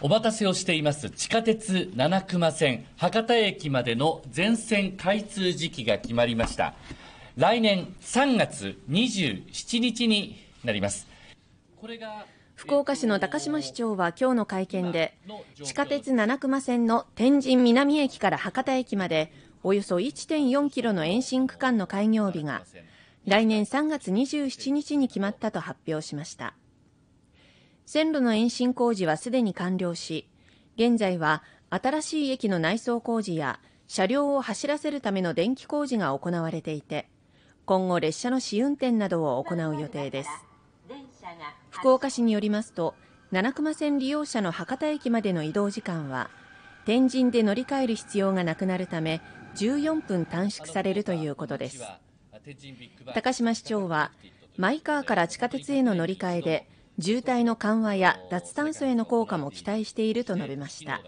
お待たせをしています地下鉄七熊線博多駅までの全線開通時期が決まりました来年3月27日になりますこれが福岡市の高島市長は今日の会見で地下鉄七熊線の天神南駅から博多駅までおよそ1.4キロの延伸区間の開業日が来年3月27日に決まったと発表しました。線路の延伸工事はすでに完了し、現在は新しい駅の内装工事や車両を走らせるための電気工事が行われていて、今後列車の試運転などを行う予定です。福岡市によりますと、七熊線利用者の博多駅までの移動時間は、天神で乗り換える必要がなくなるため、14分短縮されるということです。高島市長は、マイカーから地下鉄への乗り換えで、渋滞の緩和や脱炭素への効果も期待していると述べました。